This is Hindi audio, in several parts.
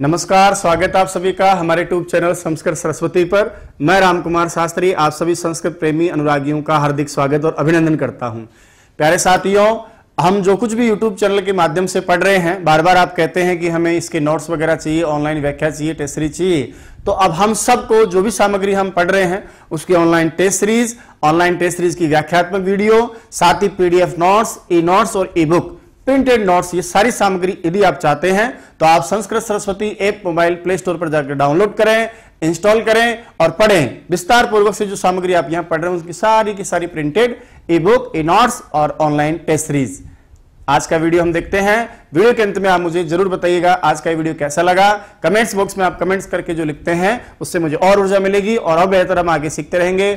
नमस्कार स्वागत आप सभी का हमारे ट्यूब चैनल संस्कृत सरस्वती पर मैं राम कुमार शास्त्री आप सभी संस्कृत प्रेमी अनुरागियों का हार्दिक स्वागत और अभिनंदन करता हूं प्यारे साथियों हम जो कुछ भी यूट्यूब चैनल के माध्यम से पढ़ रहे हैं बार बार आप कहते हैं कि हमें इसके नोट्स वगैरह चाहिए ऑनलाइन व्याख्या चाहिए टेस्टरी चाहिए तो अब हम सबको जो भी सामग्री हम पढ़ रहे हैं उसकी online test series online test series की व्याख्यात्मक वीडियो साथ ही पीडीएफ नोट्स ई नोट्स और ई बुक प्रिंटेड नोट्स ये सारी सामग्री यदि आप चाहते हैं तो आप Sanskrit Saraswati app mobile play store पर जाकर डाउनलोड करें इंस्टॉल करें और पढ़ें विस्तार पूर्वक से जो सामग्री आप यहां पढ़ रहे हैं उसकी सारी की सारी printed e book e notes और ऑनलाइन टेस्ट सीरीज आज का वीडियो हम देखते हैं वीडियो के अंत में आप मुझे जरूर बताइएगा आज का वीडियो कैसा लगा कमेंट्स बॉक्स में आप कमेंट्स करके जो लिखते हैं उससे मुझे और ऊर्जा मिलेगी और अब बेहतर हम आगे सीखते रहेंगे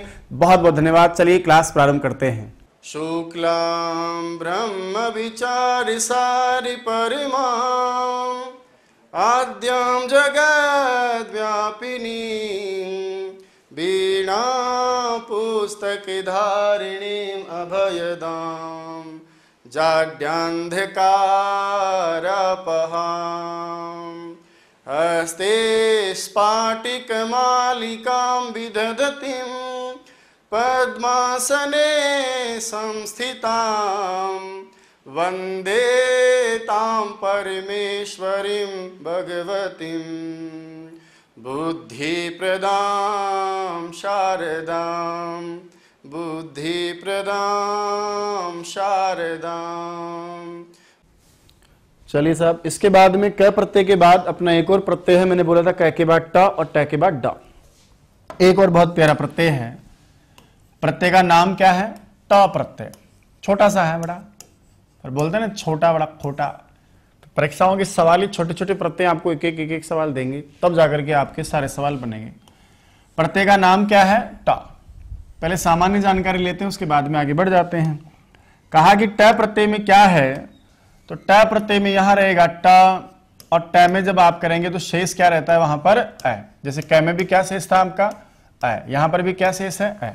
बहुत बहुत धन्यवाद चलिए क्लास प्रारंभ करते हैं विचार सारी परिमा परिमाम् जगत व्यापिनी वीणा धारिणी अभयदाम जाड्यान्धकारपहाम् हस्ते स्फाटिकमालिकां विदधतीं पद्मासने संस्थितां वंदे तां परमेश्वरीं भगवतीं बुद्धिप्रदां शारदाम् बुद्धि प्रदान शारदां चलिए साहब इसके बाद में क प्रत्यय के बाद अपना एक और प्रत्यय है मैंने बोला था क के बाद ट और ट के बाद ड एक और बहुत प्यारा प्रत्यय है प्रत्यय का नाम क्या है ट प्रत्यय छोटा सा है बड़ा और बोलते हैं ना छोटा बड़ा खोटा तो परीक्षाओं के सवाल ही छोटे छोटे प्रत्यय आपको एक एक एक एक सवाल देंगे तब जाकर के आपके सारे सवाल बनेंगे प्रत्यय का नाम क्या है टा पहले सामान्य जानकारी लेते हैं उसके बाद में आगे बढ़ जाते हैं कहा कि ट प्रत्यय में क्या है तो ट प्रत्यय में यहां रहेगा ट और ट में जब आप करेंगे तो शेष क्या रहता है वहां पर अ जैसे क में भी क्या शेष था आपका अ यहां पर भी क्या शेष है अ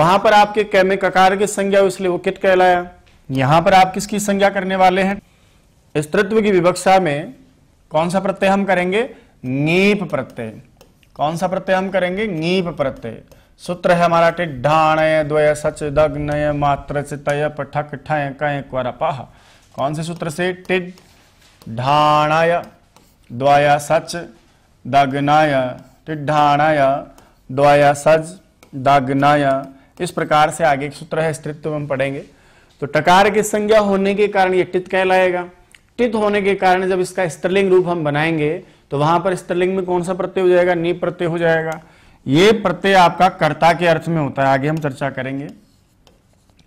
वहां पर आपके क में ककार की संज्ञा इसलिए वो किट कहलाया यहां पर आप किसकी संज्ञा करने वाले हैं स्त्रित्व की विवक्षा में कौन सा प्रत्यय हम करेंगे नीप प्रत्यय कौन सा प्रत्यय हम करेंगे नीप प्रत्यय सूत्र है हमारा टिड्ढाणय द्वय सच दग्न मात्र चितय पठक ठय कय क्वरपह कौन से सूत्र से टिड ढाणय द्वय सच दग्नय टिड्ढाणय द्वय सज दग्नय इस प्रकार से आगे एक सूत्र है स्त्रित्व हम पढ़ेंगे तो टकार की संज्ञा होने के कारण ये टित कहलाएगा टित होने के कारण जब इसका स्त्रीलिंग रूप हम बनाएंगे तो वहां पर स्त्रीलिंग में कौन सा प्रत्यय हो जाएगा नी प्रत्यय हो जाएगा ये प्रत्यय आपका कर्ता के अर्थ में होता है आगे हम चर्चा करेंगे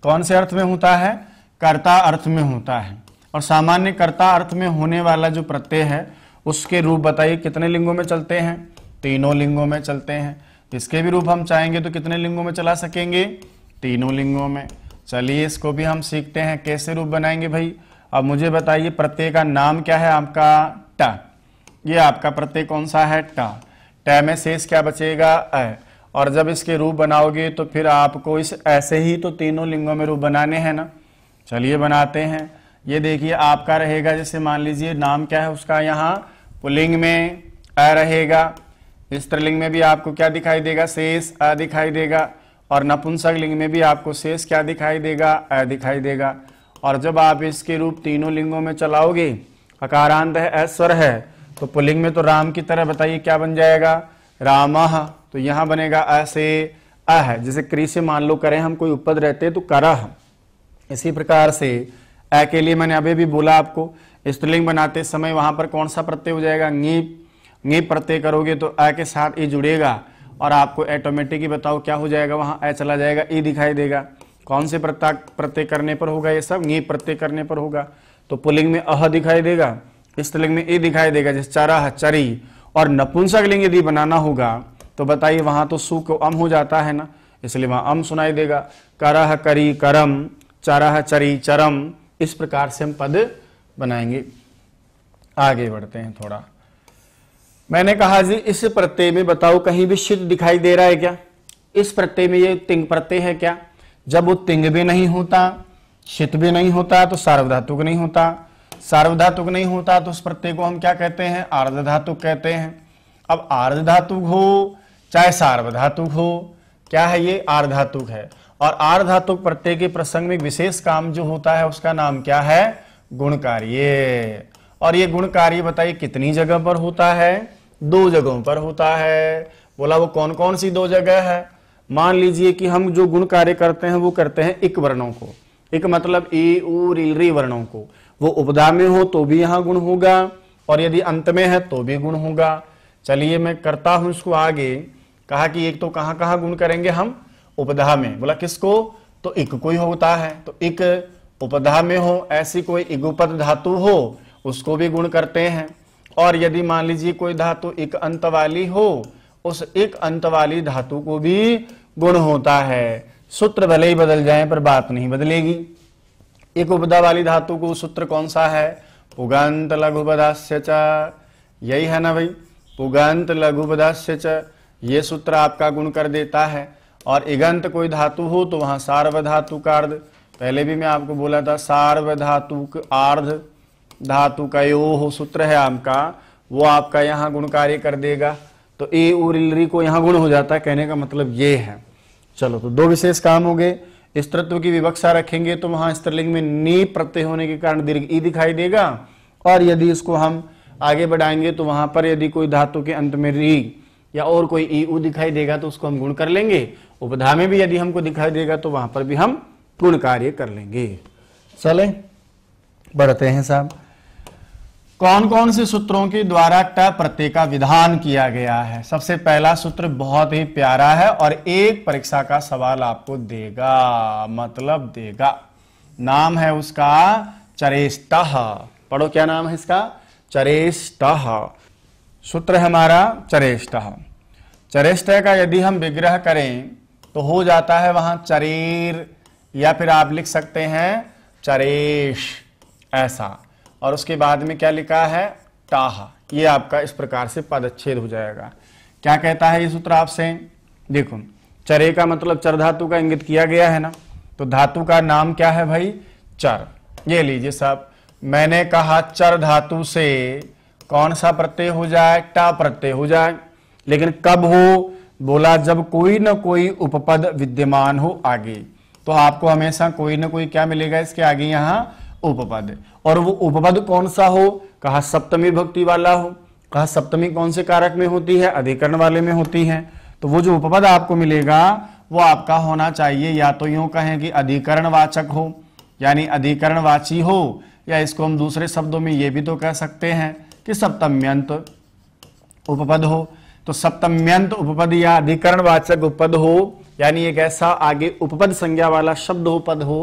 कौन से अर्थ में होता है कर्ता अर्थ में होता है और सामान्य कर्ता अर्थ में होने वाला जो प्रत्यय है उसके रूप बताइए कितने लिंगों में चलते हैं तीनों लिंगों में चलते हैं इसके भी रूप हम चाहेंगे तो कितने लिंगों में चला सकेंगे तीनों लिंगों में चलिए इसको भी हम सीखते हैं कैसे रूप बनाएंगे भाई अब मुझे बताइए प्रत्यय का नाम क्या है आपका ट ये आपका प्रत्यय कौन सा है ट टै में शेष क्या बचेगा अ और जब इसके रूप बनाओगे तो फिर आपको इस ऐसे ही तो तीनों लिंगों में रूप बनाने हैं ना चलिए बनाते हैं ये देखिए आपका रहेगा जैसे मान लीजिए नाम क्या है उसका यहाँ पुलिंग में अ रहेगा स्त्रीलिंग में भी आपको क्या दिखाई देगा शेष अ दिखाई देगा और नपुंसक लिंग में भी आपको शेष क्या दिखाई देगा अ दिखाई देगा और जब आप इसके रूप तीनों लिंगों में चलाओगे अकारांत है ऐश्वर है तो पुलिंग में तो राम की तरह बताइए क्या बन जाएगा रामा तो यहां बनेगा अ से अह जैसे क्री से मान लो करें हम कोई उपद रहते तो करह इसी प्रकार से अ के लिए मैंने अभी भी बोला आपको स्त्रीलिंग बनाते समय वहां पर कौन सा प्रत्यय हो जाएगा नीप नीप प्रत्यय करोगे तो अ के साथ ई जुड़ेगा और आपको ऑटोमेटिक ही बताओ क्या हो जाएगा वहां अ चला जाएगा ई दिखाई देगा कौन से प्रत्यय करने पर होगा ये सब नीप प्रत्यय करने पर होगा तो पुलिंग में अह दिखाई देगा स्त्रीलिंग में ए दिखाई देगा जैसे चरा चरी और नपुंसक लिंग यदि बनाना होगा तो बताइए वहां तो सु को अम हो जाता है ना इसलिए वहां अम सुनाई देगा करह करी करम चरह चरी चरम इस प्रकार से हम पद बनाएंगे आगे बढ़ते हैं थोड़ा मैंने कहा जी इस प्रत्यय में बताओ कहीं भी शिद दिखाई दे रहा है क्या इस प्रत्यय में ये तिंग प्रत्यय है क्या जब वो तिंग भी नहीं होता शित भी नहीं होता तो सार्वधातुक नहीं होता सार्वधातुक नहीं होता तो उस प्रत्यय को हम क्या कहते हैं आर्धातुक कहते हैं अब आर्धातुक हो चाहे सार्वधातुक हो क्या है ये आर्धातुक है और आर्धातुक प्रत्यय के प्रसंग में विशेष काम जो होता है उसका नाम क्या है गुण कार्य और ये गुण कार्य बताइए कितनी जगह पर होता है दो जगहों पर होता है बोला वो कौन कौन सी दो जगह है मान लीजिए कि हम जो गुण कार्य करते हैं वो करते हैं इक वर्णों को एक मतलब ए ऊ रिल वर्णों को वो उपदा में हो तो भी यहाँ गुण होगा और यदि अंत में है तो भी गुण होगा चलिए मैं करता हूं इसको आगे कहा कि एक तो कहाँ कहाँ गुण करेंगे हम उपधा में बोला किसको तो एक कोई होता है तो एक उपधा में हो ऐसी कोई इगुपद धातु हो उसको भी गुण करते हैं और यदि मान लीजिए कोई धातु एक अंत वाली हो उस एक अंत वाली धातु को भी गुण होता है सूत्र भले ही बदल जाए पर बात नहीं बदलेगी एक उपदा वाली धातु को सूत्र कौन सा है पुगंत लघुपदास्य यही है ना भाई पुगंत लघु ये सूत्र आपका गुण कर देता है और इगंत कोई धातु हो तो वहां सार्वधातु का अर्ध पहले भी मैं आपको बोला था सार्वधातु अर्ध धातु का यो हो सूत्र है आपका वो आपका यहाँ गुण कार्य कर देगा तो ए उ को यहाँ गुण हो जाता है कहने का मतलब ये है चलो तो दो विशेष काम हो गए स्त्रत्व की विवक्षा रखेंगे तो वहां स्त्रीलिंग में नी प्रत्यय होने के कारण दीर्घ ई दिखाई देगा और यदि इसको हम आगे बढ़ाएंगे तो वहां पर यदि कोई धातु के अंत में री या और कोई ई ऊ दिखाई देगा तो उसको हम गुण कर लेंगे उपधा में भी यदि हमको दिखाई देगा तो वहां पर भी हम गुण कार्य कर लेंगे चले बढ़ते हैं साहब कौन कौन से सूत्रों के द्वारा ट प्रत्यय का विधान किया गया है सबसे पहला सूत्र बहुत ही प्यारा है और एक परीक्षा का सवाल आपको देगा मतलब देगा नाम है उसका चरेस्ट पढ़ो क्या नाम है इसका चरेस्ट सूत्र है हमारा चरेष्ट चरेष्ट का यदि हम विग्रह करें तो हो जाता है वहां चरेर या फिर आप लिख सकते हैं चरेश ऐसा और उसके बाद में क्या लिखा है टाहा ये आपका इस प्रकार से पदच्छेद हो जाएगा क्या कहता है ये सूत्र आपसे देखो चरे का मतलब चर धातु का इंगित किया गया है ना तो धातु का नाम क्या है भाई चर ये लीजिए साहब मैंने कहा चर धातु से कौन सा प्रत्यय हो जाए टा प्रत्यय हो जाए लेकिन कब हो बोला जब कोई ना कोई उपपद विद्यमान हो आगे तो आपको हमेशा कोई ना कोई क्या मिलेगा इसके आगे यहां उपपद और वो उपपद कौन सा हो कहा सप्तमी भक्ति वाला हो कहा सप्तमी कौन से कारक में होती है अधिकरण वाले में होती है तो वो जो उपपद आपको मिलेगा वो आपका होना चाहिए या तो यूं कहें कि अधिकरण वाचक हो यानी अधिकरण वाची हो या इसको हम दूसरे शब्दों में ये भी तो कह सकते हैं कि सप्तम्यंत उपपद हो तो सप्तम्यंत उपपद या अधिकरण वाचक उपपद हो यानी एक ऐसा आगे उपपद संज्ञा वाला शब्द हो पद हो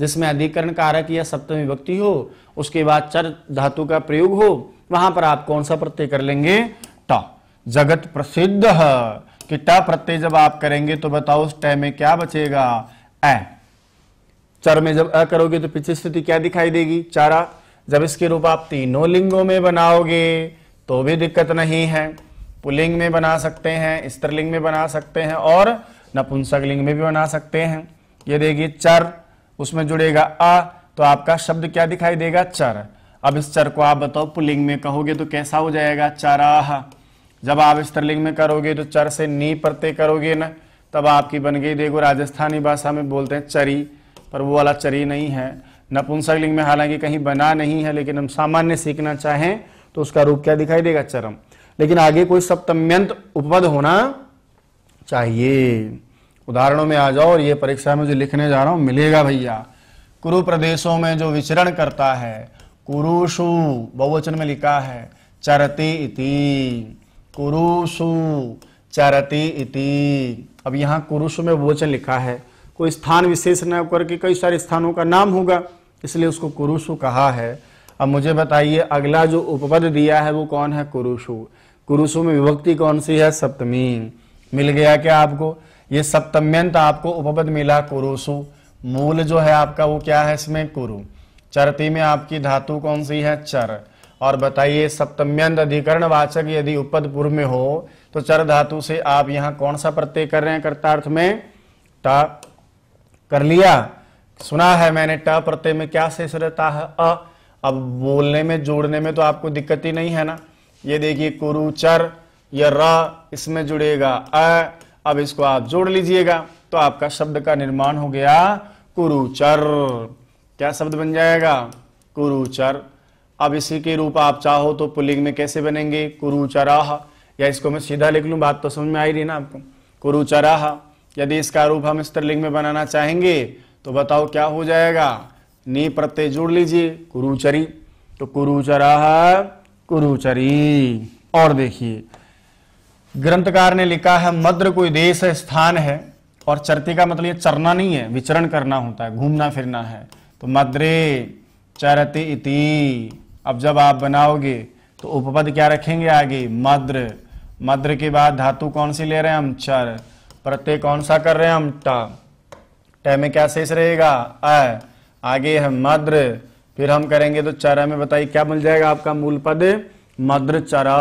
जिसमें अधिकरण कारक या सप्तम विभक्ति हो उसके बाद चर धातु का प्रयोग हो वहां पर आप कौन सा प्रत्यय कर लेंगे ट जगत प्रसिद्ध कि ट प्रत्यय जब आप करेंगे तो बताओ उस ट में क्या बचेगा ए चर में जब अ करोगे तो पिछली स्थिति क्या दिखाई देगी चारा जब इसके रूप आप तीनों लिंगों में बनाओगे तो भी दिक्कत नहीं है पुलिंग में बना सकते हैं स्त्रीलिंग में बना सकते हैं और नपुंसक लिंग में भी बना सकते हैं ये देखिए चर उसमें जुड़ेगा अ तो आपका शब्द क्या दिखाई देगा चर अब इस चर को आप बताओ पुलिंग में कहोगे तो कैसा हो जाएगा चराह जब आप स्त्रीलिंग में करोगे तो चर से नी प्रत्यय करोगे ना तब आपकी बन गई देखो राजस्थानी भाषा में बोलते हैं चरी पर वो वाला चरी नहीं है नपुंसक लिंग में हालांकि कहीं बना नहीं है लेकिन हम सामान्य सीखना चाहें तो उसका रूप क्या दिखाई देगा चरम लेकिन आगे कोई सप्तम्यंत उपपद होना चाहिए उदाहरणों में आ जाओ और ये परीक्षा में जो लिखने जा रहा हूं मिलेगा भैया कुरु प्रदेशों में जो विचरण करता है कुरुषु बहुवचन में लिखा है चरती इति कुरुषु चरती इति अब यहाँ कुरुषु में बहुवचन लिखा है कोई स्थान विशेष न के कई सारे स्थानों का नाम होगा इसलिए उसको कुरुषु कहा है अब मुझे बताइए अगला जो उपपद दिया है वो कौन है कुरुषु कुरुषु में विभक्ति कौन सी है सप्तमी मिल गया क्या आपको ये सप्तम्यंत आपको उपपद मिला कुरुसु मूल जो है आपका वो क्या है इसमें कुरु चरती में आपकी धातु कौन सी है चर और बताइए सप्तम्यंत अधिकरण वाचक यदि उपपद पूर्व में हो तो चर धातु से आप यहाँ कौन सा प्रत्यय कर रहे हैं कर्तार्थ में ट कर लिया सुना है मैंने ट प्रत्यय में क्या शेष रहता है अ अब बोलने में जोड़ने में तो आपको दिक्कत ही नहीं है ना ये देखिए कुरु चर या र इसमें जुड़ेगा अ अब इसको आप जोड़ लीजिएगा तो आपका शब्द का निर्माण हो गया कुरुचर क्या शब्द बन जाएगा कुरुचर अब इसी के रूप आप चाहो तो पुलिंग में कैसे बनेंगे कुरुचराह या इसको मैं सीधा लिख लू बात तो समझ में आई रही ना आपको कुरुचराह यदि इसका रूप हम स्त्रीलिंग में बनाना चाहेंगे तो बताओ क्या हो जाएगा नी प्रत्यय जोड़ लीजिए कुरुचरी तो कुरुचराह कुरुचरी और देखिए ग्रंथकार ने लिखा है मद्र कोई देश है स्थान है और चरती का मतलब ये चरना नहीं है विचरण करना होता है घूमना फिरना है तो मद्रे चरती इति अब जब आप बनाओगे तो उपपद क्या रखेंगे आगे मद्र मद्र के बाद धातु कौन सी ले रहे हैं हम चर प्रत्यय कौन सा कर रहे हैं हम ट ट में क्या शेष रहेगा अ आगे है मद्र फिर हम करेंगे तो चर में बताइए क्या मिल जाएगा आपका मूल पद मद्र चरा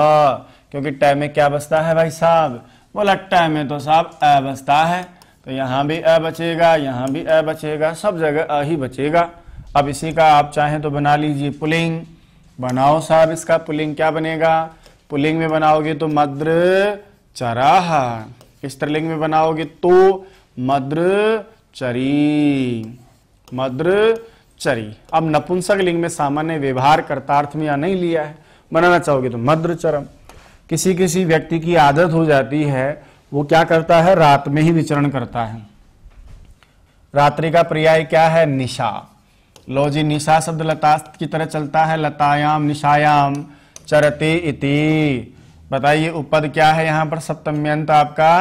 क्योंकि ट में क्या बचता है भाई साहब बोला ट में तो साहब अ बचता है तो यहाँ भी अ बचेगा यहाँ भी अ बचेगा सब जगह अ ही बचेगा अब इसी का आप चाहें तो बना लीजिए पुलिंग बनाओ साहब इसका पुलिंग क्या बनेगा पुलिंग में बनाओगे तो मद्र चराहा स्त्रीलिंग में बनाओगे तो मद्र चरी मद्र चरी अब नपुंसक लिंग में सामान्य व्यवहार कर्तार्थ में या नहीं लिया है बनाना चाहोगे तो मद्र चरम किसी किसी व्यक्ति की आदत हो जाती है वो क्या करता है रात में ही विचरण करता है रात्रि का पर्याय क्या है निशा लो जी निशा शब्द लता की तरह चलता है लतायाम निशायाम चरते इति बताइए उपद क्या है यहाँ पर सप्तम्यंत आपका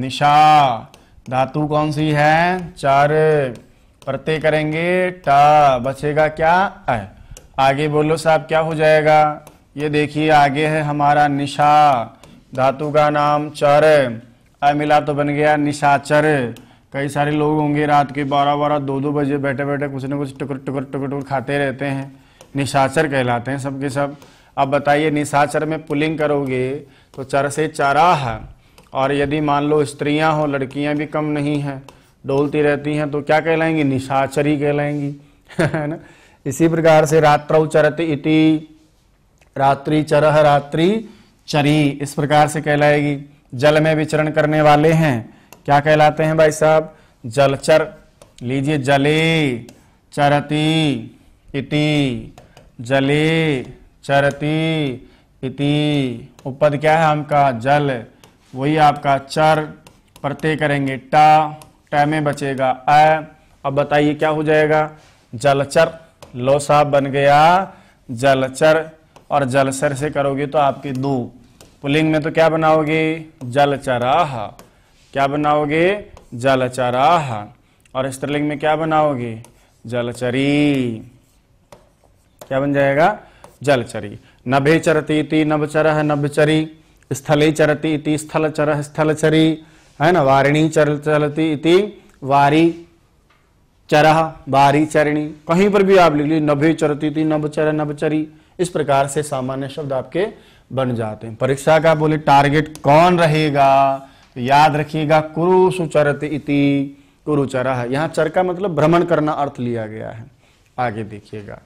निशा धातु कौन सी है चार प्रत्यय करेंगे टा बचेगा क्या आगे बोलो साहब क्या हो जाएगा ये देखिए आगे है हमारा निशा धातु का नाम चर अमिला तो बन गया निशाचर कई सारे लोग होंगे रात के बारह बारह दो दो बजे बैठे बैठे कुछ ना कुछ टुकर टुकर टुकर टुकर खाते रहते हैं निशाचर कहलाते हैं सबके सब अब बताइए निशाचर में पुलिंग करोगे तो चर से चारा है और यदि मान लो स्त्रियां हो लड़कियां भी कम नहीं हैं डोलती रहती हैं तो क्या कहलाएंगी निशाचरी कहलाएंगी है ना इसी प्रकार से रात्रौ चरत इति रात्रि चरह रात्रि चरी इस प्रकार से कहलाएगी जल में विचरण करने वाले हैं क्या कहलाते हैं भाई साहब जलचर लीजिए जले चरती इति जले चरती इति उपद क्या है हमका जल वही आपका चर प्रत्यय करेंगे टा टा में बचेगा अ अब बताइए क्या हो जाएगा जलचर लो साहब बन गया जलचर और जलसर से करोगे तो आपके दो पुलिंग में तो क्या बनाओगे जलचराह क्या बनाओगे जलचराह और स्त्रीलिंग में क्या बनाओगे जलचरी क्या बन जाएगा जलचरी नभे चरती नभचर नभचरी स्थले चरती इति स्थल चर स्थलचरी है ना वारिणी चर चलती इति वारी चरह वारी चरणी कहीं पर भी आप लिख ली नभे चरती थी नभचर नभचरी इस प्रकार से सामान्य शब्द आपके बन जाते हैं परीक्षा का बोले टारगेट कौन रहेगा तो याद रखिएगा कुरुसुचरत इति कुरुचरा यहां चर का मतलब भ्रमण करना अर्थ लिया गया है आगे देखिएगा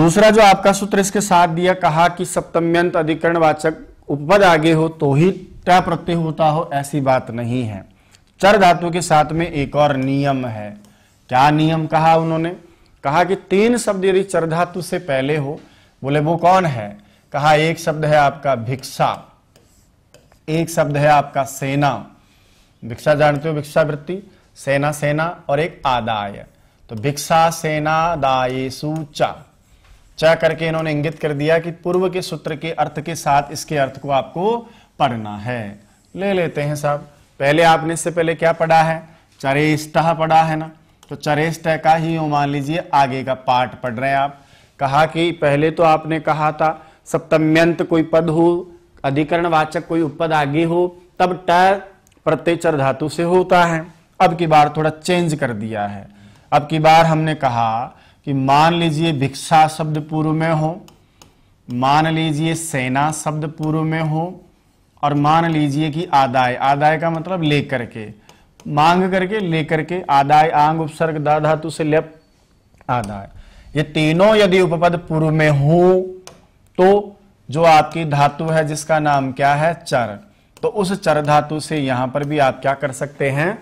दूसरा जो आपका सूत्र इसके साथ दिया कहा कि सप्तम्यंत अधिकरण वाचक उपपद आगे हो तो ही ट प्रत्यय होता हो ऐसी बात नहीं है चर धातु के साथ में एक और नियम है क्या नियम कहा उन्होंने कहा कि तीन शब्द यदि चरधातु से पहले हो बोले वो कौन है कहा एक शब्द है आपका भिक्षा एक शब्द है आपका सेना भिक्षा जानते हो भिक्षा वृत्ति सेना सेना और एक आदाय तो भिक्षा सेना दायेसु चा चा करके इन्होंने इंगित कर दिया कि पूर्व के सूत्र के अर्थ के साथ इसके अर्थ को आपको पढ़ना है ले लेते हैं साहब पहले आपने इससे पहले क्या पढ़ा है चरेष्ट पढ़ा है ना तो चरेष्टा का ही यूँ मान लीजिए आगे का पार्ट पढ़ रहे हैं आप कहा कि पहले तो आपने कहा था सप्तम्यंत कोई पद हो अधिकरण वाचक कोई उपपद आगे हो तब ट प्रत्यय चर धातु से होता है अब की बार थोड़ा चेंज कर दिया है अब की बार हमने कहा कि मान लीजिए भिक्षा शब्द पूर्व में हो मान लीजिए सेना शब्द पूर्व में हो और मान लीजिए कि आदाय आदाय का मतलब लेकर के मांग करके लेकर के आदाय आंग उपसर्ग दा धातु से लेप आदाय ये तीनों यदि उपपद पूर्व में हो तो जो आपकी धातु है जिसका नाम क्या है चर तो उस चर धातु से यहां पर भी आप क्या कर सकते हैं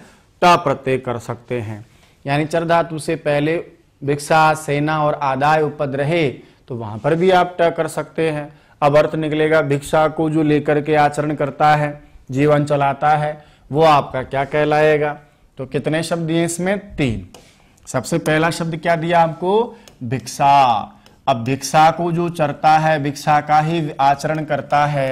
ट प्रत्यय कर सकते हैं यानी चर धातु से पहले भिक्षा सेना और आदाय उपद रहे तो वहां पर भी आप ट कर सकते हैं अब अर्थ निकलेगा भिक्षा को जो लेकर के आचरण करता है जीवन चलाता है वो आपका क्या कहलाएगा तो कितने शब्द दिए इसमें तीन सबसे पहला शब्द क्या दिया आपको भिक्षा अब भिक्षा को जो चरता है भिक्षा का ही आचरण करता है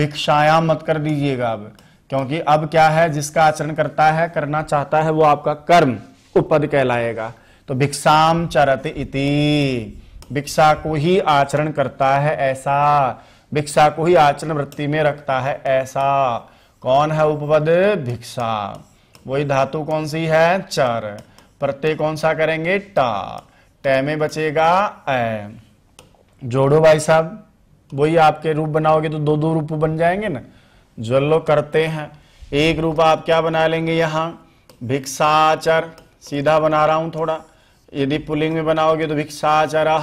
भिक्षाया मत कर दीजिएगा अब क्योंकि अब क्या है जिसका आचरण करता है करना चाहता है वो आपका कर्म उपद कहलाएगा तो भिक्षाम चरत इति भिक्षा को ही आचरण करता है ऐसा भिक्षा को ही आचरण वृत्ति में रखता है ऐसा कौन है उपपद भिक्षा वही धातु कौन सी है चर प्रत्यय कौन सा करेंगे टा टै में बचेगा ए जोड़ो भाई साहब वही आपके रूप बनाओगे तो दो दो रूप बन जाएंगे ना जो लोग करते हैं एक रूप आप क्या बना लेंगे यहाँ भिक्षाचर सीधा बना रहा हूँ थोड़ा यदि पुलिंग में बनाओगे तो भिक्षाचरा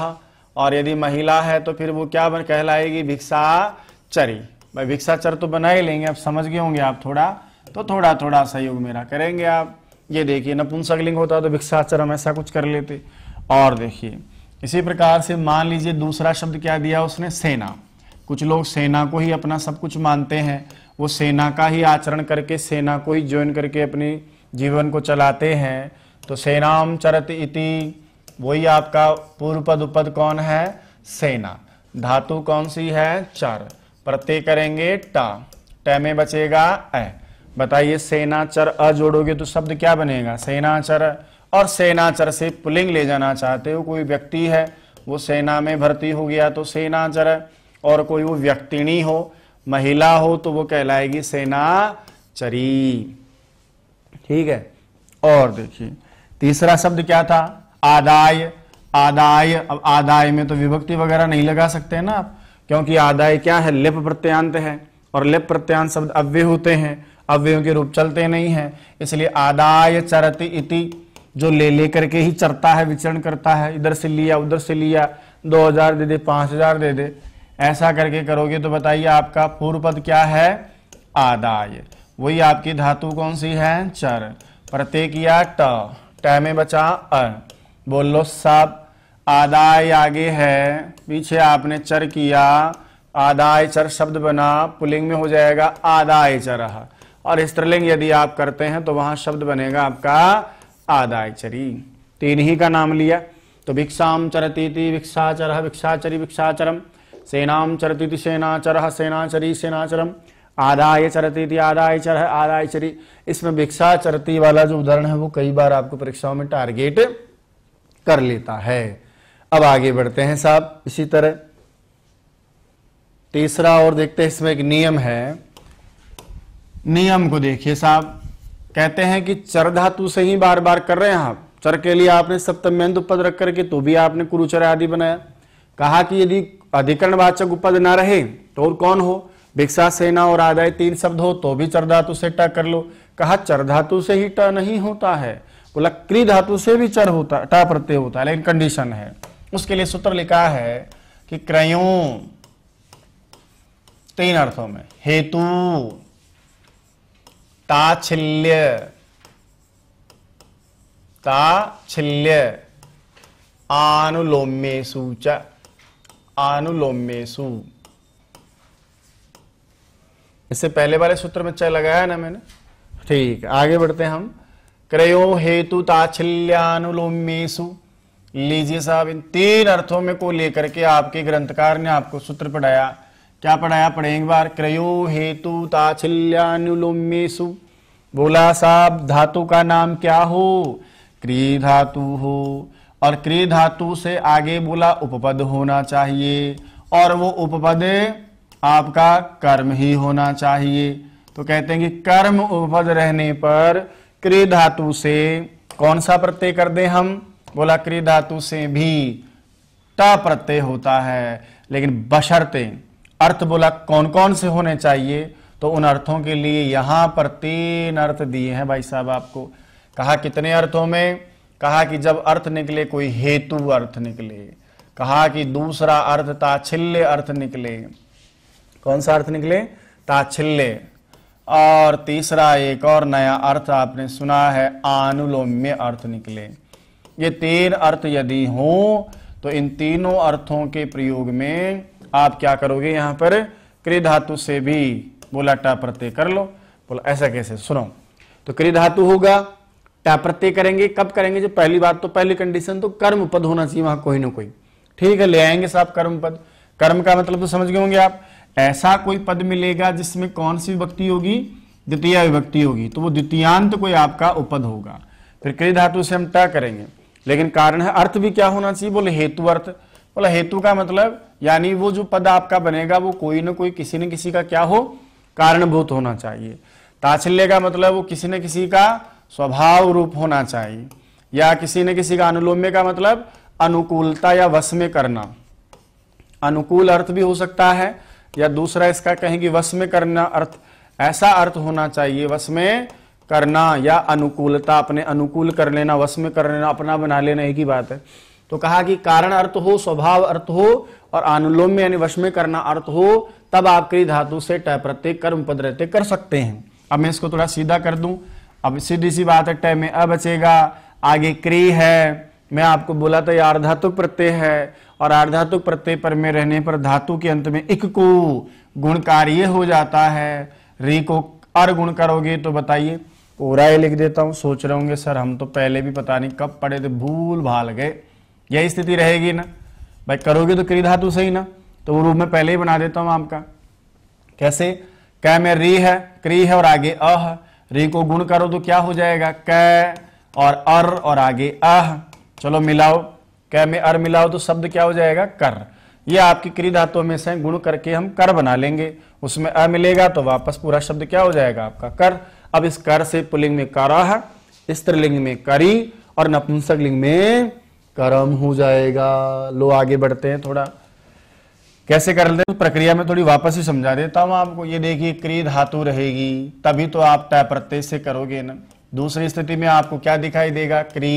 और यदि महिला है तो फिर वो क्या बन कहलाएगी भिक्षाचरी भाई भिक्षाचर तो बना ही लेंगे अब समझ गए होंगे आप थोड़ा तो थोड़ा थोड़ा सहयोग मेरा करेंगे आप ये देखिए नपुंसकलिंग होता तो भिक्षाचर हम ऐसा कुछ कर लेते और देखिए इसी प्रकार से मान लीजिए दूसरा शब्द क्या दिया उसने सेना कुछ लोग सेना को ही अपना सब कुछ मानते हैं वो सेना का ही आचरण करके सेना को ही ज्वाइन करके अपने जीवन को चलाते हैं तो सेनाम चरत इति वही आपका पूर्व पद उपद कौन है सेना धातु कौन सी है चर प्रत्यय करेंगे टा ट में बचेगा ए बताइए सेनाचर अ जोड़ोगे तो शब्द क्या बनेगा सेनाचर और सेनाचर से पुलिंग ले जाना चाहते हो कोई व्यक्ति है वो सेना में भर्ती हो गया तो सेनाचर और कोई वो व्यक्तिणी हो महिला हो तो वो कहलाएगी सेनाचरी ठीक है और देखिए तीसरा शब्द क्या था आदाय आदाय अब आदाय में तो विभक्ति वगैरह नहीं लगा सकते ना आप क्योंकि आदाय क्या है लिप प्रत्यांत है और लिप प्रत्यांत शब्द अव्य होते हैं अव्ययों के रूप चलते नहीं है इसलिए आदाय चरति इति जो ले लेकर के ही चरता है विचरण करता है इधर से लिया उधर से लिया दो हजार दे दे पांच हजार दे दे ऐसा करके करोगे तो बताइए आपका पूर्व पद क्या है आदाय वही आपकी धातु कौन सी है चर प्रत्येक या ट में बचा अ बोल लो साब आदाय आगे है पीछे आपने चर किया आदाय चर शब्द बना पुलिंग में हो जाएगा आदाय चर और स्त्रीलिंग यदि आप करते हैं तो वहां शब्द बनेगा आपका आदाय चरी तीन ही का नाम लिया तो भिक्षाम चरती भिक्षाचर भिक्षाचरी भिक्षाचरम सेनाम थी सेनाचर सेनाचरी सेनाचरम आदाय थी आदाय चर आदाय चरी इसमें भिक्षा चरती वाला जो उदाहरण है वो कई बार आपको परीक्षाओं में टारगेट कर लेता है अब आगे बढ़ते हैं साहब इसी तरह तीसरा और देखते हैं इसमें एक नियम है नियम को देखिए साहब कहते हैं कि चर धातु से ही बार बार कर रहे हैं आप चर के लिए आपने सप्तम्यंत उपद रख करके तो भी आपने कुरुचर आदि बनाया कहा कि यदि अधिकरण वाचक उपद ना रहे तो और कौन हो भिक्षा सेना और आदाय तीन शब्द हो तो भी चर धातु से टा कर लो कहा चर धातु से ही टा नहीं होता है बोला क्री धातु से भी चर होता टा प्रत्यय होता है लेकिन कंडीशन है उसके लिए सूत्र लिखा है कि क्रयों तीन अर्थों में हेतु ताछल्य ताछल्य आनुलोमेशु च आनुलोमेशु इससे पहले वाले सूत्र में चय लगाया ना मैंने ठीक आगे बढ़ते हैं हम क्रयो हेतु ताछल्यानुलोमेशु लीजिए साहब इन तीन अर्थों में को लेकर के आपके ग्रंथकार ने आपको सूत्र पढ़ाया क्या पढ़ाया पढ़ेंगे बार क्रयो हेतु ताछल्यानुलोमेशु बोला साहब धातु का नाम क्या हो क्री धातु हो और क्री धातु से आगे बोला उपपद होना चाहिए और वो उपपद आपका कर्म ही होना चाहिए तो कहते हैं कि कर्म उपपद रहने पर क्री धातु से कौन सा प्रत्यय कर दें हम बोला क्री धातु से भी ट प्रत्यय होता है लेकिन बशर्ते अर्थ बोला कौन कौन से होने चाहिए तो उन अर्थों के लिए यहां पर तीन अर्थ दिए हैं भाई साहब आपको कहा कितने अर्थों में कहा कि जब अर्थ निकले कोई हेतु अर्थ निकले कहा कि दूसरा अर्थ ताछिल्य अर्थ निकले कौन सा अर्थ निकले ताछिल्य और तीसरा एक और नया अर्थ आपने सुना है आनुलोम्य अर्थ निकले ये तीन अर्थ यदि हो तो इन तीनों अर्थों के प्रयोग में आप क्या करोगे यहां पर क्रिधातु धातु से भी बोला टा प्रत्यय कर लो बोला ऐसा कैसे सुनो तो क्रिधातु धातु होगा टा प्रत्यय करेंगे कब करेंगे जो पहली बात तो पहली कंडीशन तो कर्म पद होना चाहिए वहां कोई ना कोई ठीक है ले आएंगे साहब कर्म पद कर्म का मतलब तो समझ गए होंगे आप ऐसा कोई पद मिलेगा जिसमें कौन सी विभक्ति होगी द्वितीय विभक्ति होगी तो वो द्वितीयांत कोई आपका उपद होगा फिर क्रिधातु धातु से हम टा करेंगे लेकिन कारण है अर्थ भी क्या होना चाहिए बोले हेतु अर्थ बोला हेतु का मतलब यानी वो जो पद आपका बनेगा वो कोई ना कोई किसी न किसी का क्या हो कारणभूत होना चाहिए ताचल्य का मतलब वो किसी न किसी का स्वभाव रूप होना चाहिए या किसी न किसी का अनुलोम्य का मतलब अनुकूलता या वश में करना अनुकूल अर्थ भी हो सकता है या दूसरा इसका कहें कि वश में करना अर्थ ऐसा अर्थ होना चाहिए वश में करना या अनुकूलता अपने अनुकूल कर लेना वश में कर लेना अपना बना लेना एक ही बात है तो कहा कि कारण अर्थ हो स्वभाव अर्थ हो और अनुलोम में यानी वश में करना अर्थ हो तब आप क्री धातु से टय प्रत्येक कर्म पद रहते कर सकते हैं अब मैं इसको थोड़ा सीधा कर दूं अब सीधी सी बात है टय में अ बचेगा आगे क्री है मैं आपको बोला था ये आर्धातुक प्रत्यय है और आर्धातुक प्रत्यय पर में रहने पर धातु के अंत में इक को गुण कार्य हो जाता है री को अर्गुण करोगे तो बताइए ही लिख देता हूँ सोच रहे होंगे सर हम तो पहले भी पता नहीं कब पढ़े थे भूल भाल गए यही स्थिति रहेगी ना भाई करोगे तो क्री धातु सही ना तो वो रूप में पहले ही बना देता हूँ आपका कैसे कै में री है क्री है और आगे अह री को गुण करो तो क्या हो जाएगा कै और अर और आगे अह चलो मिलाओ कै में अर मिलाओ तो शब्द क्या हो जाएगा कर ये आपकी क्री धातु में से गुण करके हम कर बना लेंगे उसमें अ मिलेगा तो वापस पूरा शब्द क्या हो जाएगा आपका कर अब इस कर से पुलिंग में कारा स्त्रीलिंग में करी और नपुंसक लिंग में करम हो जाएगा लो आगे बढ़ते हैं थोड़ा कैसे कर लेते हैं प्रक्रिया में थोड़ी वापस ही समझा देता हूं आपको ये देखिए क्री धातु रहेगी तभी तो आप तय प्रत्यय से करोगे ना दूसरी स्थिति में आपको क्या दिखाई देगा क्री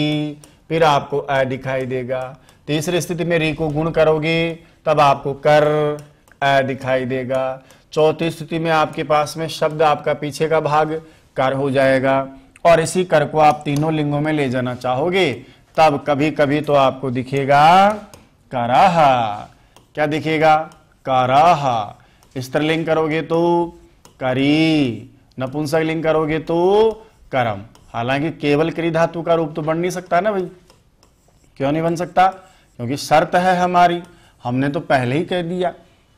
फिर आपको अ दिखाई देगा तीसरी स्थिति में री को गुण करोगे तब आपको कर अ दिखाई देगा चौथी स्थिति में आपके पास में शब्द आपका पीछे का भाग कर हो जाएगा और इसी कर को आप तीनों लिंगों में ले जाना चाहोगे तब कभी कभी तो आपको दिखेगा कराहा क्या दिखेगा कराहा स्त्रीलिंग करोगे तो करी नपुंसक लिंग करोगे तो करम हालांकि केवल करी धातु का रूप तो बन नहीं सकता ना भाई क्यों नहीं बन सकता क्योंकि शर्त है हमारी हमने तो पहले ही कह दिया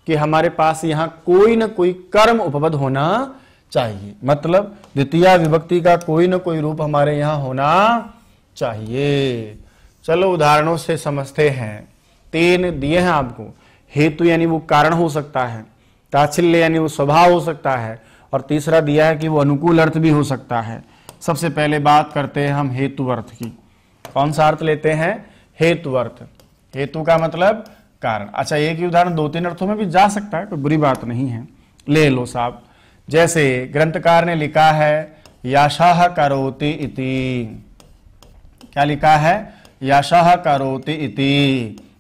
कि हमारे पास यहां कोई ना कोई कर्म उपबद्ध होना चाहिए मतलब द्वितीय विभक्ति का कोई ना कोई रूप हमारे यहाँ होना चाहिए चलो उदाहरणों से समझते हैं तीन दिए हैं आपको हेतु यानी वो कारण हो सकता है ताचिल्य यानी वो स्वभाव हो सकता है और तीसरा दिया है कि वो अनुकूल अर्थ भी हो सकता है सबसे पहले बात करते हैं हम हेतु अर्थ की कौन सा अर्थ लेते हैं हेतु अर्थ हेतु का मतलब कारण अच्छा एक ही उदाहरण दो तीन अर्थों में भी जा सकता है कोई बुरी बात नहीं है ले लो साहब जैसे ग्रंथकार ने लिखा है याशाह करोति इति क्या लिखा है याशाह करोति इति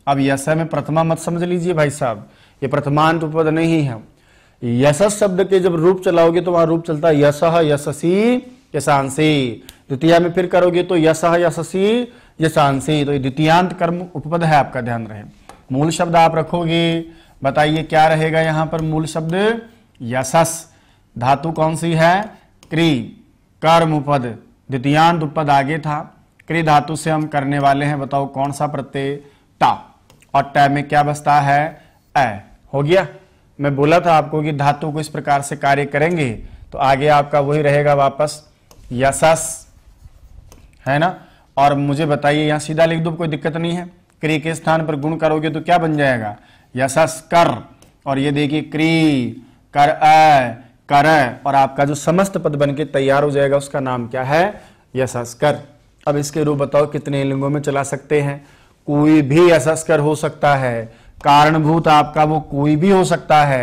अब यश में प्रथमा मत समझ लीजिए भाई साहब ये प्रथमांत पद नहीं है यश शब्द के जब रूप चलाओगे तो वहां रूप चलता है यश यशसी यशांसी द्वितीय में फिर करोगे तो यश यशसी यशांसी तो ये द्वितीयांत कर्म उपपद है आपका ध्यान रहे मूल शब्द आप रखोगे बताइए क्या रहेगा यहां पर मूल शब्द यशस धातु कौन सी है क्री कर्म पद द्वितीयांत पद आगे था क्री धातु से हम करने वाले हैं बताओ कौन सा प्रत्यय टा और ट में क्या बसता है ए हो गया मैं बोला था आपको कि धातु को इस प्रकार से कार्य करेंगे तो आगे आपका वही रहेगा वापस यशस है ना और मुझे बताइए यहां सीधा लिख दो कोई दिक्कत नहीं है क्री के स्थान पर गुण करोगे तो क्या बन जाएगा यशस कर और ये देखिए क्री कर अ कर और आपका जो समस्त पद बन के तैयार हो जाएगा उसका नाम क्या है यशस्कर अब इसके रूप बताओ कितने लिंगों में चला सकते हैं कोई भी यशस्कर हो सकता है कारणभूत आपका वो कोई भी हो सकता है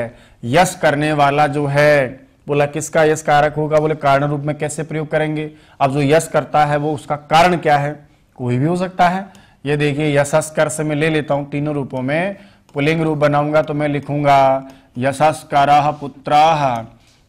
यश करने वाला जो है बोला किसका यश कारक होगा बोले कारण रूप में कैसे प्रयोग करेंगे अब जो यश करता है वो उसका कारण क्या है कोई भी हो सकता है ये देखिए यशस्कर से मैं ले लेता हूं तीनों रूपों में पुलिंग रूप बनाऊंगा तो मैं लिखूंगा यशस्कर पुत्राह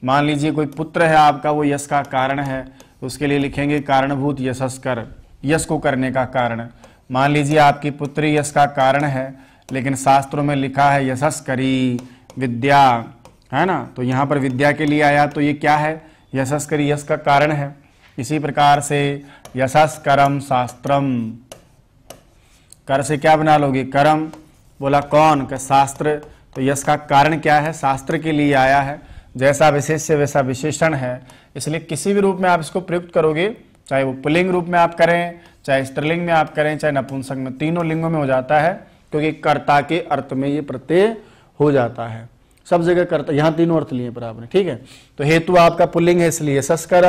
मान लीजिए कोई पुत्र है आपका वो यश का कारण है तो उसके लिए लिखेंगे कारणभूत यशस्कर यश को करने का कारण मान लीजिए आपकी पुत्री यश का कारण है लेकिन शास्त्रों में लिखा है यशस्करी विद्या है ना तो यहाँ पर विद्या के लिए आया तो ये क्या है यशस्करी यश का कारण है इसी प्रकार से यशस्करम शास्त्रम कर से क्या बना लोगे कर्म बोला कौन का शास्त्र तो यश का कारण क्या है शास्त्र के लिए आया है जैसा विशेष वैसा विशेषण है इसलिए किसी भी रूप में आप इसको प्रयुक्त करोगे चाहे वो पुलिंग रूप में आप करें चाहे स्त्रीलिंग में आप करें चाहे नपुंसक में तीनों लिंगों में हो जाता है क्योंकि कर्ता के अर्थ में ये प्रत्यय हो जाता है सब जगह कर्ता यहाँ तीनों अर्थ लिए पर आपने ठीक है तो हेतु आपका पुल्लिंग है इसलिए सस्कर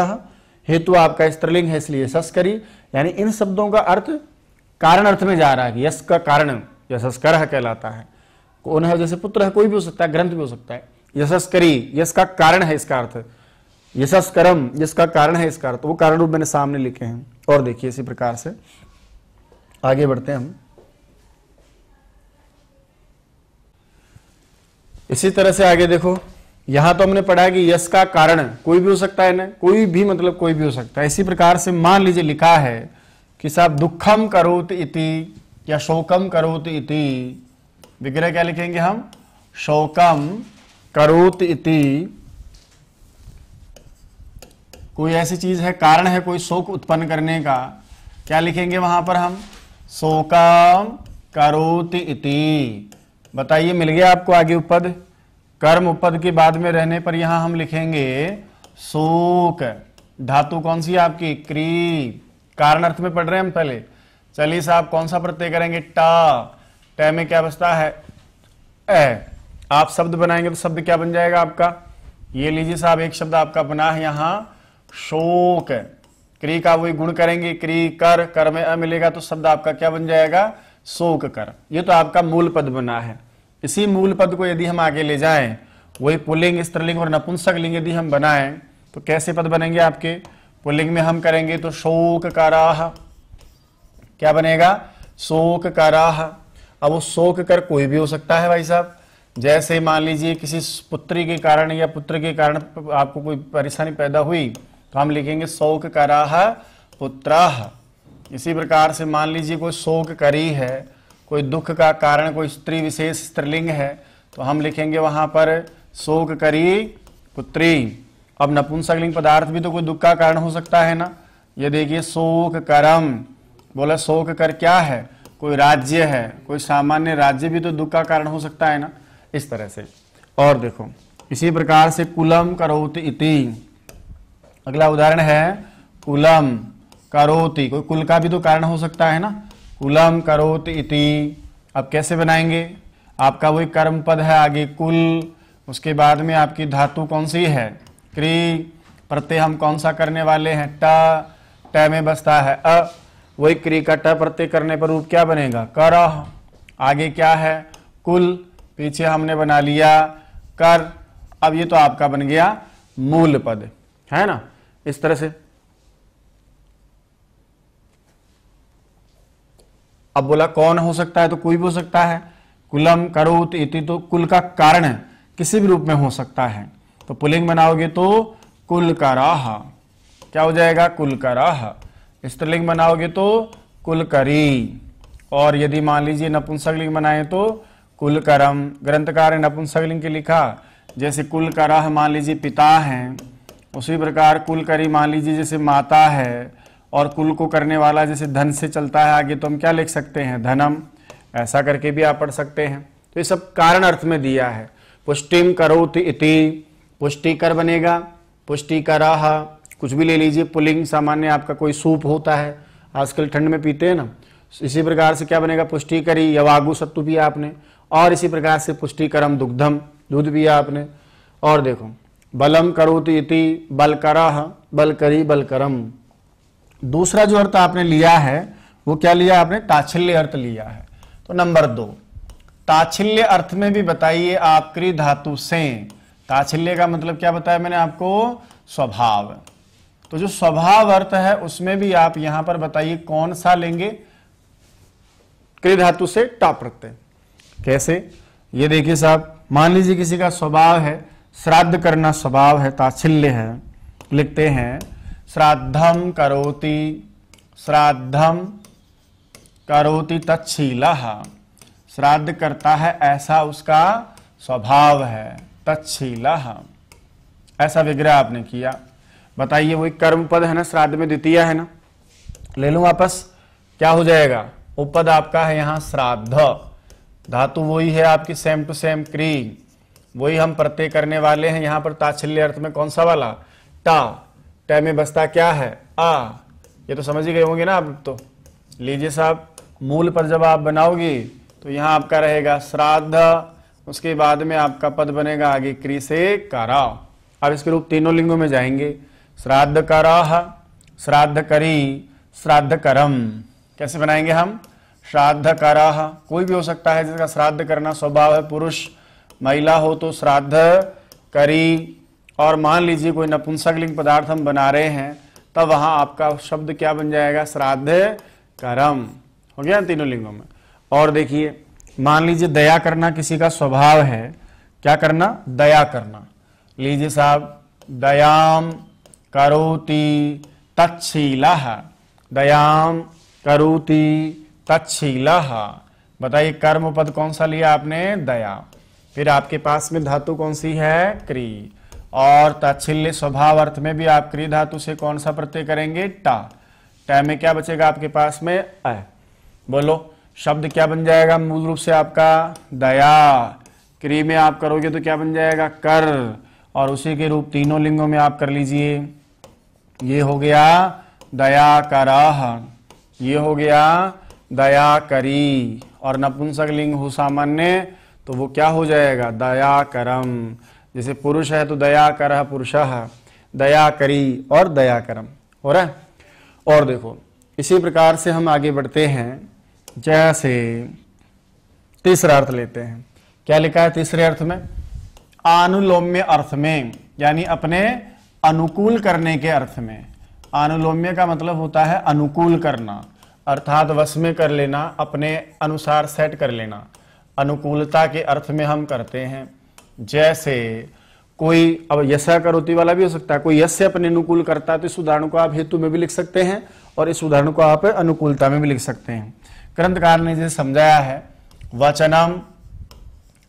हेतु आपका स्त्रीलिंग है इसलिए सस्करी यानी इन शब्दों का अर्थ कारण अर्थ में जा रहा है यश का कारण यशस्कर कहलाता है कौन है जैसे पुत्र है कोई भी हो सकता है ग्रंथ भी हो सकता है यशस्करी यश का कारण है इसका अर्थ यशस्करम जिसका कारण है इसका अर्थ वो कारण रूप मैंने सामने लिखे हैं और देखिए इसी प्रकार से आगे बढ़ते हैं हम इसी तरह से आगे देखो यहां तो हमने पढ़ा है कि यश का कारण कोई भी हो सकता है ना कोई भी मतलब कोई भी हो सकता है इसी प्रकार से मान लीजिए लिखा है कि साहब दुखम करोत इति या शोकम करोत इति विग्रह क्या लिखेंगे हम शोकम करोत इति कोई ऐसी चीज है कारण है कोई शोक उत्पन्न करने का क्या लिखेंगे वहां पर हम शोकम करोत इति बताइए मिल गया आपको आगे उपद कर्म उपद के बाद में रहने पर यहां हम लिखेंगे शोक धातु कौन सी आपकी क्री कारण अर्थ में पढ़ रहे हैं हम पहले चलिए साहब कौन सा प्रत्यय करेंगे टा टे में क्या बचता है ए आप शब्द बनाएंगे तो शब्द क्या बन जाएगा आपका ये लीजिए साहब एक शब्द आपका बना है यहां शोक क्री का वही गुण करेंगे क्री कर कर में अ मिलेगा तो शब्द आपका क्या बन जाएगा शोक कर ये तो आपका मूल पद बना है इसी मूल पद को यदि हम आगे ले जाएं वही पुलिंग स्त्रीलिंग और नपुंसक लिंग यदि हम बनाएं तो कैसे पद बनेंगे आपके पुलिंग में हम करेंगे तो शोक कराह क्या बनेगा शोक कराह अब वो शोक कर कोई भी हो सकता है भाई साहब जैसे मान लीजिए किसी पुत्री के कारण या पुत्र के कारण आपको कोई परेशानी पैदा हुई तो हम लिखेंगे शोक कराह पुत्राह इसी प्रकार से मान लीजिए कोई शोक करी है कोई दुख का कारण कोई स्त्री विशेष स्त्रीलिंग है तो हम लिखेंगे वहां पर शोक करी पुत्री अब नपुंसकलिंग पदार्थ भी तो कोई दुख का कारण हो सकता है ना ये देखिए शोक करम बोला शोक कर क्या है कोई राज्य है कोई सामान्य राज्य भी तो दुख का कारण हो सकता है ना इस तरह से और देखो इसी प्रकार से कुलम करोति इति अगला उदाहरण है कुलम करोति कोई कुल का भी तो कारण हो सकता है ना कुलम करोति इति अब कैसे बनाएंगे आपका वही कर्म पद है आगे कुल उसके बाद में आपकी धातु कौन सी है क्री प्रत्यय हम कौन सा करने वाले हैं ट ट में बसता है अ वही क्री का ट प्रत्यय करने पर रूप क्या बनेगा कर आगे क्या है कुल पीछे हमने बना लिया कर अब ये तो आपका बन गया मूल पद है ना इस तरह से अब बोला कौन हो सकता है तो कोई भी हो सकता है कुलम करोत इति तो कुल का कारण है किसी भी रूप में हो सकता है तो पुलिंग बनाओगे तो कुल का राह क्या हो जाएगा कुल का राह स्त्रीलिंग बनाओगे तो कुल करी और यदि मान लीजिए नपुंसकलिंग बनाए तो कुल करम ग्रंथकार ने नपुंसकलिंग के लिखा जैसे कुल करह मान लीजिए पिता हैं उसी प्रकार कुल करी मान लीजिए जैसे माता है और कुल को करने वाला जैसे धन से चलता है आगे तो हम क्या लिख सकते हैं धनम ऐसा करके भी आप पढ़ सकते हैं तो ये सब कारण अर्थ में दिया है पुष्टिम करो इति पुष्टिकर बनेगा पुष्टि कराह कुछ भी ले लीजिए पुलिंग सामान्य आपका कोई सूप होता है आजकल ठंड में पीते हैं ना इसी प्रकार से क्या बनेगा करी यवागु सत्तु पिया आपने और इसी प्रकार से पुष्टिकरम दुग्धम दूध पिया आपने और देखो बलम करोत इति करी बलकरी बलकरम दूसरा जो अर्थ आपने लिया है वो क्या लिया आपने ताछल्य अर्थ लिया है तो नंबर दो ताछल्य अर्थ में भी बताइए आप क्री धातु से ताछल्य का मतलब क्या बताया मैंने आपको स्वभाव तो जो स्वभाव अर्थ है उसमें भी आप यहां पर बताइए कौन सा लेंगे क्री धातु से टाप प्रत्यय कैसे ये देखिए साहब मान लीजिए किसी का स्वभाव है श्राद्ध करना स्वभाव है ताच्छिल्य है लिखते हैं श्राद्धम करोति श्राद्धम करोति तछीला श्राद्ध करता है ऐसा उसका स्वभाव है तछीला ऐसा विग्रह आपने किया बताइए वही कर्म पद है ना श्राद्ध में द्वितीय है ना ले लू वापस क्या हो जाएगा उपद आपका है यहां श्राद्ध धातु वही है आपकी सेम टू सेम क्री वही हम प्रत्यय करने वाले हैं यहाँ पर ताछल्य अर्थ में कौन सा वाला टा टा में बसता क्या है आ ये तो समझ ही गए होंगे ना आप तो लीजिए साहब मूल पर जब आप बनाओगी तो यहाँ आपका रहेगा श्राद्ध उसके बाद में आपका पद बनेगा आगे क्री से कारा अब इसके रूप तीनों लिंगों में जाएंगे श्राद्ध करा श्राद्ध करी श्राद्ध करम कैसे बनाएंगे हम श्राद्ध करा कोई भी हो सकता है जिसका श्राद्ध करना स्वभाव है पुरुष महिला हो तो श्राद्ध करी और मान लीजिए कोई नपुंसक लिंग पदार्थ हम बना रहे हैं तब वहां आपका शब्द क्या बन जाएगा श्राद्ध करम हो गया तीनों लिंगों में और देखिए मान लीजिए दया करना किसी का स्वभाव है क्या करना दया करना लीजिए साहब दयाम करोती तत्शीला दयाम करोती तक्षीला बताइए कर्म पद कौन सा लिया आपने दया फिर आपके पास में धातु कौन सी है क्री और तक्षिल्य स्वभाव अर्थ में भी आप क्री धातु से कौन सा प्रत्यय करेंगे टा टा में क्या बचेगा आपके पास में अ बोलो शब्द क्या बन जाएगा मूल रूप से आपका दया क्री में आप करोगे तो क्या बन जाएगा कर और उसी के रूप तीनों लिंगों में आप कर लीजिए ये हो गया दया कराह ये हो गया दया करी और नपुंसक लिंग हो सामान्य तो वो क्या हो जाएगा दया करम जैसे पुरुष है तो दया कर पुरुष दया करी और दया करम हो रहा है और देखो इसी प्रकार से हम आगे बढ़ते हैं जैसे तीसरा अर्थ लेते हैं क्या लिखा है तीसरे अर्थ में आनुलोम्य अर्थ में यानी अपने अनुकूल करने के अर्थ में अनुलोम्य का मतलब होता है अनुकूल करना अर्थात वश में कर लेना अपने अनुसार सेट कर लेना अनुकूलता के अर्थ में हम करते हैं जैसे कोई अब यशा करोती वाला भी हो सकता है कोई यश से अपने अनुकूल करता है तो इस उदाहरण को आप हेतु में भी लिख सकते हैं और इस उदाहरण को आप अनुकूलता में भी लिख सकते हैं ग्रंथकार ने जैसे समझाया है वचनम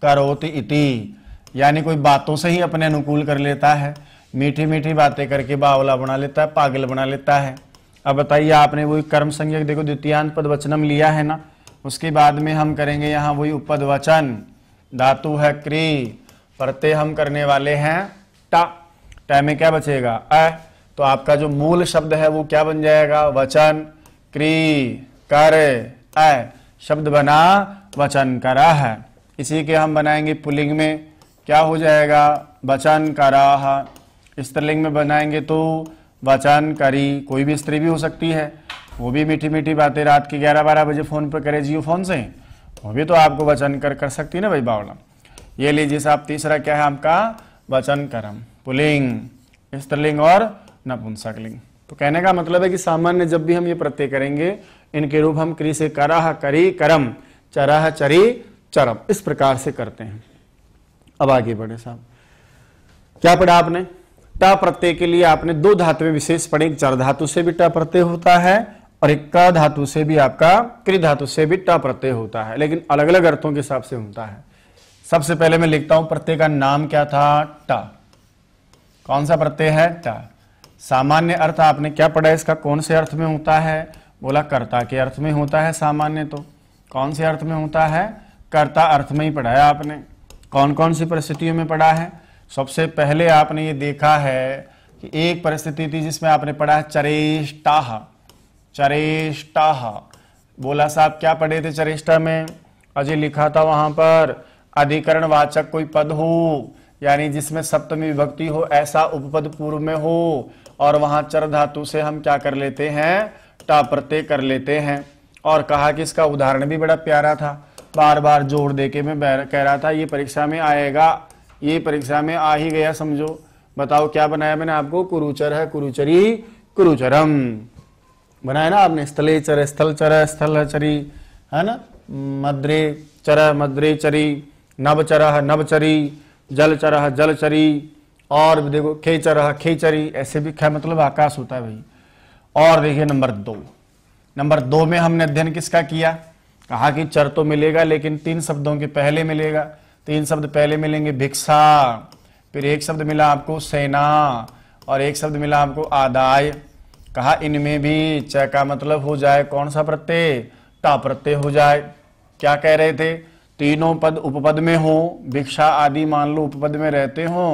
करोति इति यानी कोई बातों से ही अपने अनुकूल कर लेता है मीठी मीठी बातें करके बावला बना लेता है पागल बना लेता है अब बताइए आपने वही कर्म संज्ञक देखो द्वितीयांत पद वचनम लिया है ना उसके बाद में हम करेंगे यहाँ वही उपद वचन धातु है क्री प्रत्यय हम करने वाले हैं टा टा में क्या बचेगा अ तो आपका जो मूल शब्द है वो क्या बन जाएगा वचन क्री कर अ शब्द बना वचन करा है इसी के हम बनाएंगे पुलिंग में क्या हो जाएगा वचन कराह स्त्रीलिंग में बनाएंगे तो वाचानकारी कोई भी स्त्री भी हो सकती है वो भी मीठी मीठी बातें रात के ग्यारह बारह बजे फ़ोन पर करे जियो फ़ोन से वो भी तो आपको वचन कर कर सकती है ना भाई बावला ये लीजिए साहब तीसरा क्या है आपका वचन कर्म पुलिंग स्त्रीलिंग और नपुंसकलिंग तो कहने का मतलब है कि सामान्य जब भी हम ये प्रत्यय करेंगे इनके रूप हम क्री से कराह करी करम चरा चरी चरम इस प्रकार से करते हैं अब आगे बढ़े साहब क्या पढ़ा आपने ट प्रत्यय के लिए आपने दो धातुएं विशेष पढ़े चार चर धातु से भी ट प्रत्यय होता है और एक क धातु से भी आपका क्री धातु से भी ट प्रत्यय होता है लेकिन अलग अलग अर्थों के हिसाब से होता है सबसे पहले मैं लिखता हूं प्रत्यय का नाम क्या था ट कौन सा प्रत्यय है ट सामान्य अर्थ आपने क्या पढ़ा है इसका कौन से अर्थ में होता है बोला कर्ता के अर्थ में होता है सामान्य तो कौन से अर्थ में होता है कर्ता अर्थ में ही पढ़ाया आपने कौन कौन सी परिस्थितियों में पढ़ा है सबसे पहले आपने ये देखा है कि एक परिस्थिति थी जिसमें आपने पढ़ा है चरेष्टाह चरेष्टा बोला साहब क्या पढ़े थे चरेष्टा में अजय लिखा था वहां पर अधिकरण वाचक कोई पद हो यानी जिसमें सप्तमी विभक्ति हो ऐसा उपपद पूर्व में हो और वहां चर धातु से हम क्या कर लेते हैं टा प्रत्यय कर लेते हैं और कहा कि इसका उदाहरण भी बड़ा प्यारा था बार बार जोर देके मैं कह रहा था ये परीक्षा में आएगा ये परीक्षा में आ ही गया समझो बताओ क्या बनाया मैंने आपको कुरुचर है कुरुचरी कुरुचरम बनाया ना आपने स्थले चर स्थल चर स्थल चरी है ना मद्रे चर मद्रे चरी नव चर नव चरी जल चर जल चरी और देखो खे चर खे चरी ऐसे भी खै मतलब आकाश होता है भाई और देखिए नंबर दो नंबर दो में हमने अध्ययन किसका किया कहा कि चर तो मिलेगा लेकिन तीन शब्दों के पहले मिलेगा तीन शब्द पहले मिलेंगे भिक्षा फिर एक शब्द मिला आपको सेना और एक शब्द मिला आपको आदाय कहा इनमें भी च का मतलब हो जाए कौन सा प्रत्यय टा प्रत्यय हो जाए क्या कह रहे थे तीनों पद उपपद में हो भिक्षा आदि मान लो उपपद में रहते हो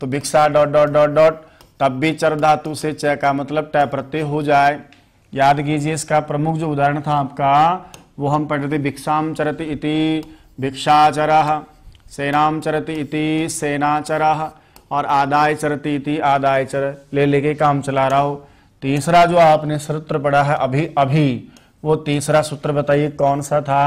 तो भिक्षा डॉट डॉट डॉट डॉट तब भी चर धातु से च का मतलब ट प्रत्यय हो जाए याद कीजिए इसका प्रमुख जो उदाहरण था आपका वो हम पढ़ रहे थे भिक्षाम चरत इति भिक्षाचर सेनाम चरती इति चरा और आदाय चरती इति चर ले लेके काम चला रहा हो तीसरा जो आपने सूत्र पढ़ा है अभी अभी वो तीसरा सूत्र बताइए कौन सा था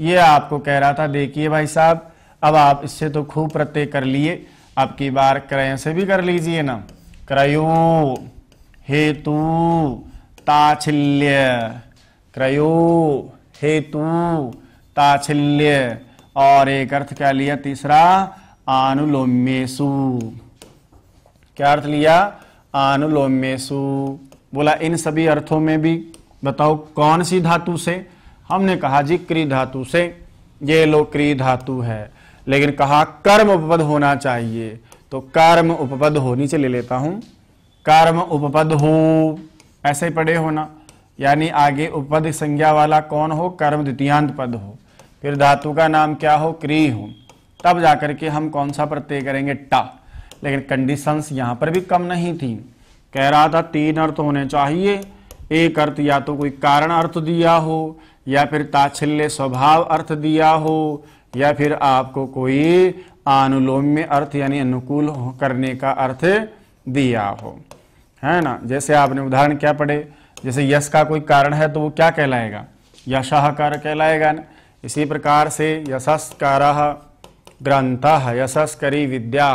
ये आपको कह रहा था देखिए भाई साहब अब आप इससे तो खूब प्रत्यय कर लिए अब की बार क्रय से भी कर लीजिए ना क्रयो हेतु ताछिल्य क्रयो हेतु ताछिल्य और एक अर्थ क्या लिया तीसरा आनुलोमेशु क्या अर्थ लिया आनुलोमेशु बोला इन सभी अर्थों में भी बताओ कौन सी धातु से हमने कहा जी क्री धातु से ये लो क्री धातु है लेकिन कहा कर्म उपपद होना चाहिए तो कर्म उपपद हो नीचे ले लेता हूं कर्म उपपद हो ऐसे पड़े होना यानी आगे उपपद संज्ञा वाला कौन हो कर्म द्वितीयांत पद हो फिर धातु का नाम क्या हो क्री हो तब जाकर के हम कौन सा प्रत्यय करेंगे टा लेकिन कंडीशंस यहाँ पर भी कम नहीं थी कह रहा था तीन अर्थ होने चाहिए एक अर्थ या तो कोई कारण अर्थ दिया हो या फिर ताछल्य स्वभाव अर्थ दिया हो या फिर आपको कोई अनुलोम्य अर्थ यानी अनुकूल करने का अर्थ दिया हो है ना जैसे आपने उदाहरण क्या पढ़े जैसे यश का कोई कारण है तो वो क्या कहलाएगा यशाह कहलाएगा ना इसी प्रकार से यशस्कार ग्रंथ यशस्करी विद्या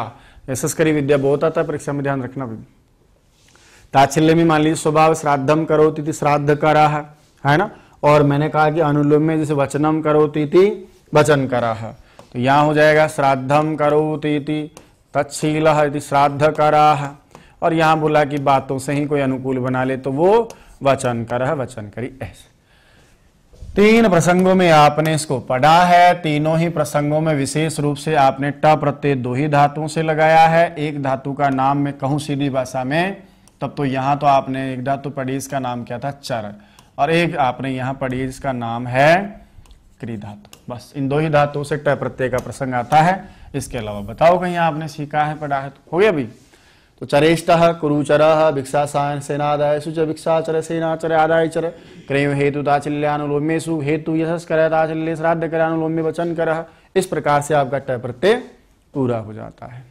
यशस्करी विद्या बहुत आता है परीक्षा में ध्यान रखना भी में मान लीजिए स्वभाव श्राद्धम करोती थी श्राद्ध करा है ना और मैंने कहा कि अनुलोम में जैसे वचनम करोती थी वचन करा तो यहाँ हो जाएगा श्राद्धम करोती थी तत्शील श्राद्ध करा है और यहाँ बोला कि बातों से ही कोई अनुकूल बना ले तो वो वचन कर वचन करी ऐसे तीन प्रसंगों में आपने इसको पढ़ा है तीनों ही प्रसंगों में विशेष रूप से आपने ट प्रत्यय दो ही धातुओं से लगाया है एक धातु का नाम मैं कहूँ सीधी भाषा में तब तो यहाँ तो आपने एक धातु पढ़ी इसका नाम क्या था चर और एक आपने यहाँ पढ़ी इसका नाम है क्री धातु बस इन दो ही धातुओं से ट प्रत्यय का प्रसंग आता है इसके अलावा बताओ कहीं आपने सीखा है पढ़ा है तो हो गया भाई तो चरेष्ट कुरुचर भिक्षा सायन सेनादाय सुच भिक्षाचर सेनाचर आदाय चर क्रेम हेतु ताचल्यानुलोम्य सु हेतु यशस कर ताचल्य श्राद्ध कर अनुलोम्य वचन कर इस प्रकार से आपका टय प्रत्यय पूरा हो जाता है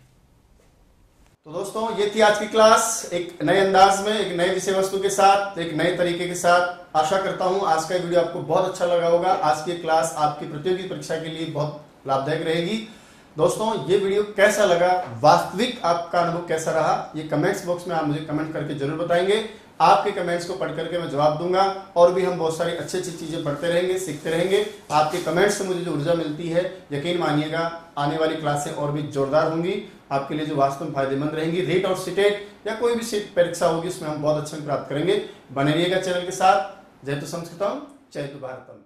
तो दोस्तों ये थी आज की क्लास एक नए अंदाज में एक नए विषय वस्तु के साथ एक नए तरीके के साथ आशा करता हूं आज का वीडियो आपको बहुत अच्छा लगा होगा आज की क्लास आपकी प्रतियोगी परीक्षा के लिए बहुत लाभदायक रहेगी दोस्तों ये वीडियो कैसा लगा वास्तविक आपका अनुभव कैसा रहा ये कमेंट्स बॉक्स में आप मुझे कमेंट करके जरूर बताएंगे आपके कमेंट्स को पढ़ करके मैं जवाब दूंगा और भी हम बहुत सारी अच्छी अच्छी चीजें पढ़ते रहेंगे सीखते रहेंगे आपके कमेंट्स से मुझे जो ऊर्जा मिलती है यकीन मानिएगा आने वाली क्लासें और भी जोरदार होंगी आपके लिए जो वास्तव में फायदेमंद रहेंगी रेट और सीटेट या कोई भी सीट परीक्षा होगी उसमें हम बहुत अच्छे प्राप्त करेंगे बने रहिएगा चैनल के साथ जय तो संस्कृतम जय तो भारतम